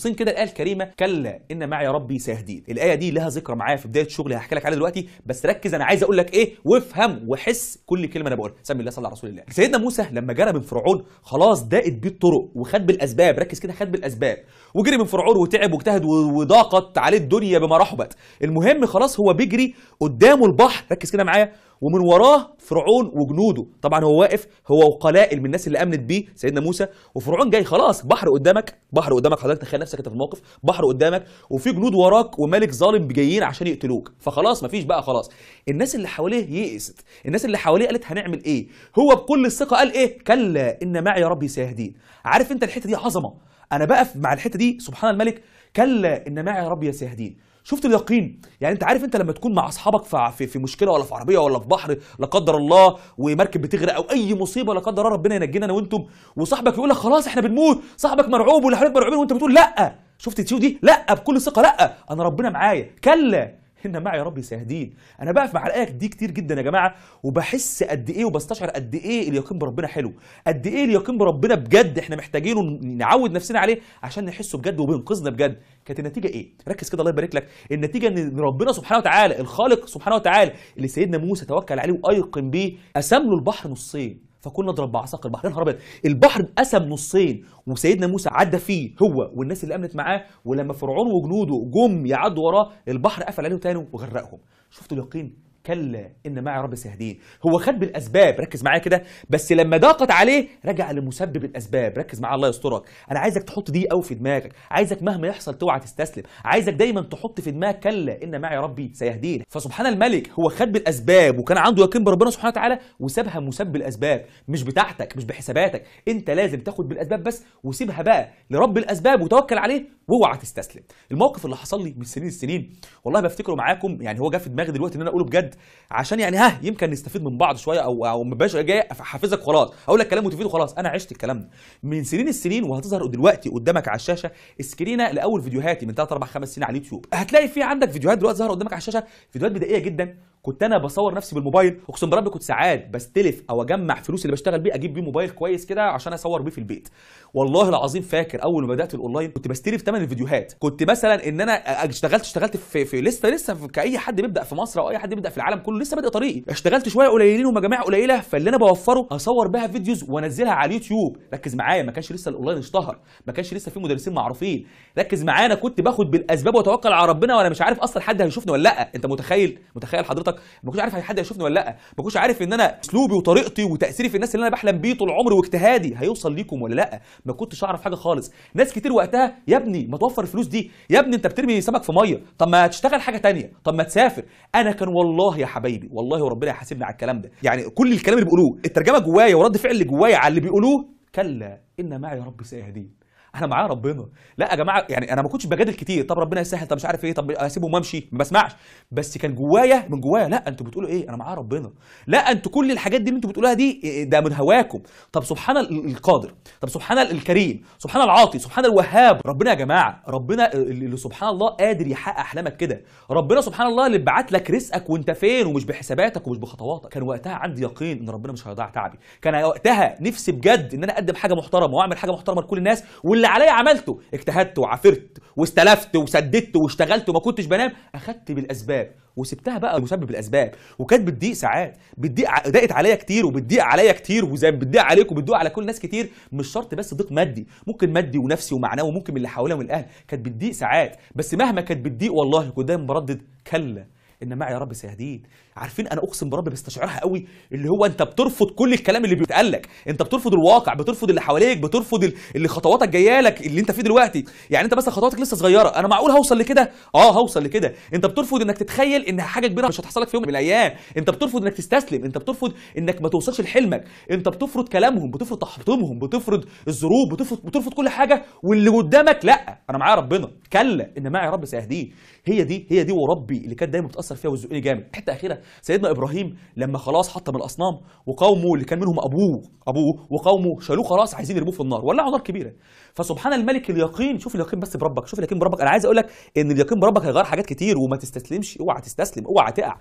قوسين كده الايه الكريمه كلا ان معي ربي سيهدين الايه دي لها ذكرى معايا في بدايه شغلي هحكي لك عليها دلوقتي بس ركز انا عايز اقول لك ايه وافهم وحس كل كلمه انا بقولها سمي الله صلى على رسول الله سيدنا موسى لما جرى من فرعون خلاص دقت بيه الطرق وخد بالاسباب ركز كده خد بالاسباب وجري من فرعون وتعب واجتهد وضاقت عليه الدنيا بما رحبت المهم خلاص هو بيجري قدامه البحر ركز كده معايا ومن وراه فرعون وجنوده طبعا هو واقف هو وقلائل من الناس اللي امنت بيه سيدنا موسى وفرعون جاي خلاص بحر قدامك بحر قدامك حضرتك تخيل نفسك انت في الموقف بحر قدامك وفي جنود وراك وملك ظالم جايين عشان يقتلوك فخلاص مفيش بقى خلاص الناس اللي حواليه يئست الناس اللي حواليه قالت هنعمل ايه هو بكل الثقه قال ايه كلا ان معي ربي سيهدين عارف انت الحته دي عظمه انا بقف مع الحته دي سبحان الملك كلا ان معي ربي سيهدين شفت اليقين يعني انت عارف انت لما تكون مع اصحابك في في مشكله ولا في عربيه ولا في بحر لا قدر الله ومركب بتغرق او اي مصيبه لا قدر الله ربنا ينجينا انا وانتم وصاحبك يقول لك خلاص احنا بنموت صاحبك مرعوب ولا حضرتك مرعوبين وانت بتقول لا شفت التيو دي لا بكل ثقه لا انا ربنا معايا كلا ان معي ربي سيهدين انا بقف مع الايه دي كتير جدا يا جماعه وبحس قد ايه وبستشعر قد ايه اليقين بربنا حلو قد ايه اليقين بربنا بجد احنا محتاجينه نعود نفسنا عليه عشان نحسه بجد وبينقذنا بجد كانت النتيجه ايه ركز كده الله يبارك لك النتيجه ان ربنا سبحانه وتعالى الخالق سبحانه وتعالى اللي سيدنا موسى توكل عليه وايقن بيه قسم له البحر نصين فكنا نضرب بعصاق البحر يا نهار ابيض البحر اتقسم نصين وسيدنا موسى عدى فيه هو والناس اللي امنت معاه ولما فرعون وجنوده جم يعدوا وراه البحر قفل عليهم تاني وغرقهم شفتوا اليقين كلا ان معي رب سيهدين هو خد بالاسباب ركز معايا كده بس لما ضاقت عليه رجع لمسبب الاسباب ركز معايا الله يسترك انا عايزك تحط دي قوي في دماغك عايزك مهما يحصل توعى تستسلم عايزك دايما تحط في دماغك كلا ان معي ربي سيهدين فسبحان الملك هو خد بالاسباب وكان عنده يقين بربنا سبحانه وتعالى وسابها مسبب الاسباب مش بتاعتك مش بحساباتك انت لازم تاخد بالاسباب بس وسيبها بقى لرب الاسباب وتوكل عليه واوعى تستسلم الموقف اللي حصل لي من سنين السنين والله بفتكره معاكم يعني هو جه في دماغي دلوقتي ان انا اقوله بجد عشان يعني ها يمكن نستفيد من بعض شويه او او ما بقاش جاي احفزك خلاص اقول لك كلام وتفيد خلاص انا عشت الكلام ده من سنين السنين وهتظهر دلوقتي قدامك على الشاشه سكرينه لاول فيديوهاتي من 3 4 5 سنين على اليوتيوب هتلاقي في عندك فيديوهات دلوقتي ظهر قدامك على الشاشه فيديوهات بدائيه جدا كنت انا بصور نفسي بالموبايل اقسم برب كنت ساعات بستلف او اجمع فلوس اللي بشتغل بيه اجيب بيه موبايل كويس كده عشان اصور بيه في البيت والله العظيم فاكر اول ما بدات الاونلاين كنت بستلف ثمن الفيديوهات كنت مثلا ان انا اشتغلت اشتغلت في, في لسه لسه كاي حد بيبدا في مصر او اي حد بيبدا في العالم كله لسه بادئ طريقي اشتغلت شويه قليلين ومجاميع قليله فاللي انا بوفره اصور بها فيديوز وانزلها على اليوتيوب ركز معايا ما كانش لسه الاونلاين اشتهر ما كانش لسه في مدرسين معروفين ركز معايا انا كنت باخد بالاسباب واتوكل على ربنا وانا مش عارف اصلا حد هيشوفني ولا لا انت متخيل متخيل حضرتك حضرتك ما كنتش عارف حد هيشوفني ولا لا ما كنتش عارف ان انا اسلوبي وطريقتي وتاثيري في الناس اللي انا بحلم بيه طول عمري واجتهادي هيوصل ليكم ولا لا ما كنتش اعرف حاجه خالص ناس كتير وقتها يا ابني ما توفر الفلوس دي يا ابني انت بترمي سمك في ميه طب ما تشتغل حاجه تانية طب ما تسافر انا كان والله يا حبايبي والله وربنا يحاسبني على الكلام ده يعني كل الكلام اللي بيقولوه الترجمه جوايا ورد فعل اللي جوايا على اللي بيقولوه كلا ان معي ربي سيهدين انا معاه ربنا لا يا جماعه يعني انا ما كنتش بجادل كتير طب ربنا يسهل طب مش عارف ايه طب اسيبهم وامشي ما بسمعش بس كان جوايا من جوايا لا انتوا بتقولوا ايه انا معاه ربنا لا انتوا كل الحاجات دي اللي انتوا بتقولوها دي ده من هواكم طب سبحان القادر طب سبحان الكريم سبحان العاطي سبحان الوهاب ربنا يا جماعه ربنا اللي سبحان الله قادر يحقق احلامك كده ربنا سبحان الله اللي بعت لك رزقك وانت فين ومش بحساباتك ومش بخطواتك كان وقتها عندي يقين ان ربنا مش هيضيع تعبي كان وقتها نفسي بجد ان انا اقدم حاجه محترمه واعمل حاجه محترمه لكل الناس واللي واللي عليا عملته اجتهدت وعافرت واستلفت وسددت واشتغلت وما كنتش بنام اخدت بالاسباب وسبتها بقى مسبب الاسباب وكانت بتضيق ساعات بتضيق ضاقت عليا كتير وبتضيق عليا كتير وزي ما بتضيق عليك وبتضيق على كل ناس كتير مش شرط بس ضيق مادي ممكن مادي ونفسي ومعنوي وممكن من اللي حواليا من الاهل كانت بتضيق ساعات بس مهما كانت بتضيق والله كنت دايما بردد كلا ان معي يا رب سيهدين عارفين انا اقسم برب بستشعرها قوي اللي هو انت بترفض كل الكلام اللي بيتقال لك انت بترفض الواقع بترفض اللي حواليك بترفض اللي خطواتك جايه لك اللي انت فيه دلوقتي يعني انت مثلا خطواتك لسه صغيره انا معقول هوصل لكده اه هوصل لكده انت بترفض انك تتخيل ان حاجه كبيره مش هتحصل لك في يوم من الايام انت بترفض انك تستسلم انت بترفض انك ما توصلش لحلمك انت بتفرض كلامهم بتفرض تحطيمهم بتفرض الظروف بتفرض بتفرض كل حاجه واللي قدامك لا انا معايا ربنا كلا ان معي رب سيهدين هي دي هي دي وربي اللي كانت دايما بتاثر اثر فيها والزقلي جامد حته اخيره سيدنا ابراهيم لما خلاص حطم الاصنام وقومه اللي كان منهم ابوه ابوه وقومه شالوه خلاص عايزين يرموه في النار ولعوا نار كبيره فسبحان الملك اليقين شوف اليقين بس بربك شوف اليقين بربك انا عايز اقول لك ان اليقين بربك هيغير حاجات كتير وما تستسلمش اوعى تستسلم اوعى تقع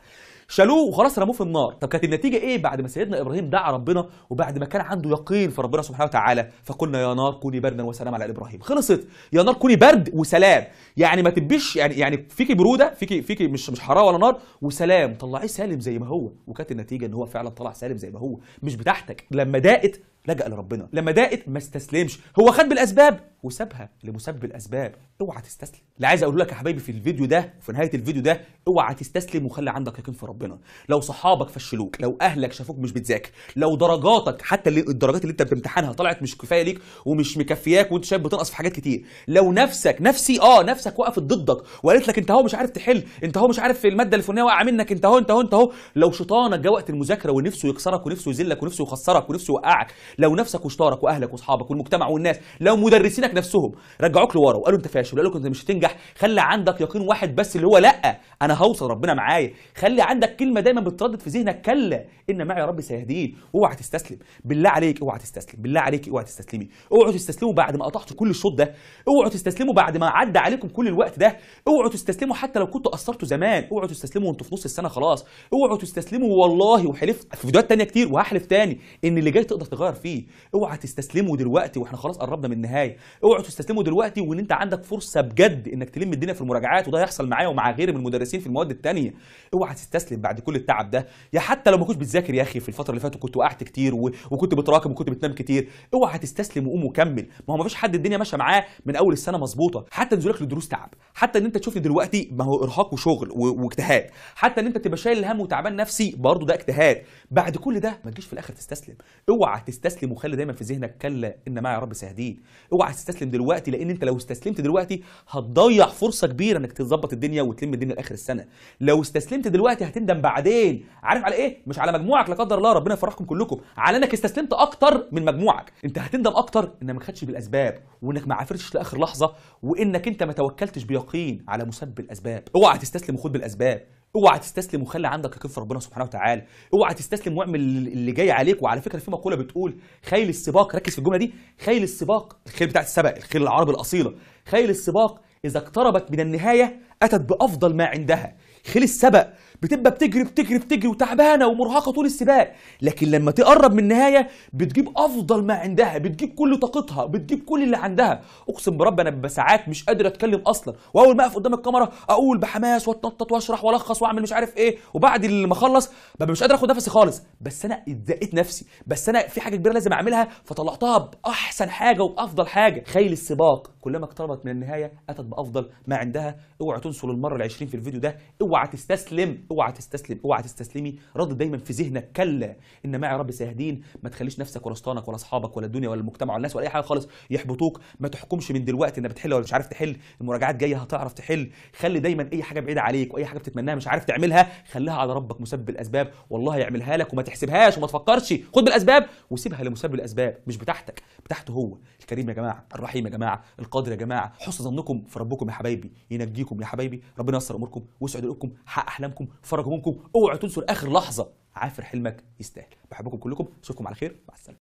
شالوه وخلاص رموه في النار طب كانت النتيجه ايه بعد ما سيدنا ابراهيم دعا ربنا وبعد ما كان عنده يقين في ربنا سبحانه وتعالى فقلنا يا نار كوني بردا وسلام على ابراهيم خلصت يا نار كوني برد وسلام يعني ما تبيش يعني يعني فيكي بروده فيكي فيكي مش مش حراره ولا نار وسلام طلعيه سالم زي ما هو وكانت النتيجه ان هو فعلا طلع سالم زي ما هو مش بتاعتك لما دقت لجأ لربنا لما ضاقت ما استسلمش هو خد بالاسباب وسابها لمسبب الاسباب اوعى تستسلم اللي عايز اقوله لك يا حبايبي في الفيديو ده وفي نهايه الفيديو ده اوعى تستسلم وخلي عندك يقين في ربنا لو صحابك فشلوك لو اهلك شافوك مش بتذاكر لو درجاتك حتى اللي الدرجات اللي انت بتمتحنها طلعت مش كفايه ليك ومش مكفياك وانت شايف بتنقص في حاجات كتير لو نفسك نفسي اه نفسك وقفت ضدك وقالت لك انت اهو مش عارف تحل انت اهو مش عارف الماده الفلانيه واقعه منك انت اهو انت اهو انت اهو لو شيطانك جه وقت المذاكره ونفسه يكسرك ونفسه يذلك ونفسه يخسرك ونفسه يوقعك لو نفسك وشطارك واهلك واصحابك والمجتمع والناس لو مدرسينك نفسهم رجعوك لورا وقالوا انت فاشل وقالوا انت مش هتنجح خلي عندك يقين واحد بس اللي هو لا انا هوصل ربنا معايا خلي عندك كلمه دايما بتردد في ذهنك كلا ان معي ربي سيهدين اوعى تستسلم بالله عليك اوعى تستسلم بالله عليك اوعى تستسلمي اوعوا تستسلموا بعد ما قطعتوا كل الشوط ده اوعوا تستسلموا بعد ما عدى عليكم كل الوقت ده اوعوا تستسلموا حتى لو كنتوا قصرتوا زمان اوعوا تستسلموا وانتوا في نص السنه خلاص اوعوا تستسلموا والله وحلفت في فيديوهات ثانيه كتير وهحلف تاني ان اللي جاي تقدر تغير فيه اوعى تستسلموا دلوقتي واحنا خلاص قربنا من النهايه اوعوا تستسلموا دلوقتي وان انت عندك فرصه بجد انك تلم الدنيا في المراجعات وده هيحصل معايا ومع غيري من المدرسين في المواد الثانيه اوعى تستسلم بعد كل التعب ده يا حتى لو ما كنتش بتذاكر يا اخي في الفتره اللي فاتت وكنت وقعت كتير و... وكنت بتراكم وكنت بتنام كتير اوعى تستسلم وقوم وكمل ما هو ما فيش حد الدنيا ماشيه معاه من اول السنه مظبوطه حتى نزولك للدروس تعب حتى ان انت تشوفني دلوقتي ما هو ارهاق وشغل و... واجتهاد حتى ان انت تبقى شايل الهم وتعبان نفسي برضه ده اجتهاد بعد كل ده ما تجيش في الاخر تستسلم اوعى تستسلم تستسلم وخلي دايما في ذهنك كلا ان معي رب سيهدين اوعى تستسلم دلوقتي لان انت لو استسلمت دلوقتي هتضيع فرصه كبيره انك تظبط الدنيا وتلم الدنيا لاخر السنه لو استسلمت دلوقتي هتندم بعدين عارف على ايه مش على مجموعك لا قدر الله ربنا يفرحكم كلكم على انك استسلمت اكتر من مجموعك انت هتندم اكتر انك ما خدش بالاسباب وانك ما عافرتش لاخر لحظه وانك انت ما توكلتش بيقين على مسبب الاسباب اوعى تستسلم وخد بالاسباب اوعى تستسلم وخلي عندك كف ربنا سبحانه وتعالى اوعى تستسلم واعمل اللي جاي عليك وعلى فكره في مقوله بتقول خيل السباق ركز في الجمله دي خيل السباق الخيل بتاعت السبق الخيل العربي الاصيله خيل السباق اذا اقتربت من النهايه اتت بافضل ما عندها خيل السبق بتبقى بتجري بتجري بتجري وتعبانه ومرهقه طول السباق لكن لما تقرب من النهايه بتجيب افضل ما عندها بتجيب كل طاقتها بتجيب كل اللي عندها اقسم برب انا ببقى ساعات مش قادر اتكلم اصلا واول ما اقف قدام الكاميرا اقول بحماس واتنطط واشرح والخص واعمل مش عارف ايه وبعد ما اخلص ببقى مش قادر اخد نفسي خالص بس انا اتزقت نفسي بس انا في حاجه كبيره لازم اعملها فطلعتها باحسن حاجه وبافضل حاجه خيل السباق كلما اقتربت من النهايه اتت بافضل ما عندها اوعى تنسوا للمره ال20 في الفيديو ده اوعى تستسلم اوعى تستسلم اوعى تستسلمي رد دايما في ذهنك كلا ان معي رب سيهدين ما تخليش نفسك ولا سلطانك ولا اصحابك ولا الدنيا ولا المجتمع ولا الناس ولا اي حاجه خالص يحبطوك ما تحكمش من دلوقتي انك بتحل ولا مش عارف تحل المراجعات جايه هتعرف تحل خلي دايما اي حاجه بعيده عليك واي حاجه بتتمناها مش عارف تعملها خليها على ربك مسبب الاسباب والله يعملها لك وما تحسبهاش وما تفكرش خد بالاسباب وسيبها لمسبب الاسباب مش بتاعتك بتاعته هو الكريم يا جماعه الرحيم يا جماعه القادر يا جماعه حسن ظنكم في ربكم يا حبايبي ينجيكم يا حبايبي ربنا ييسر اموركم ويسعد لكم حق احلامكم اتفرجوا منكم اوعوا تنسوا لاخر لحظه عافر حلمك يستاهل بحبكم كلكم اشوفكم على خير مع السلامه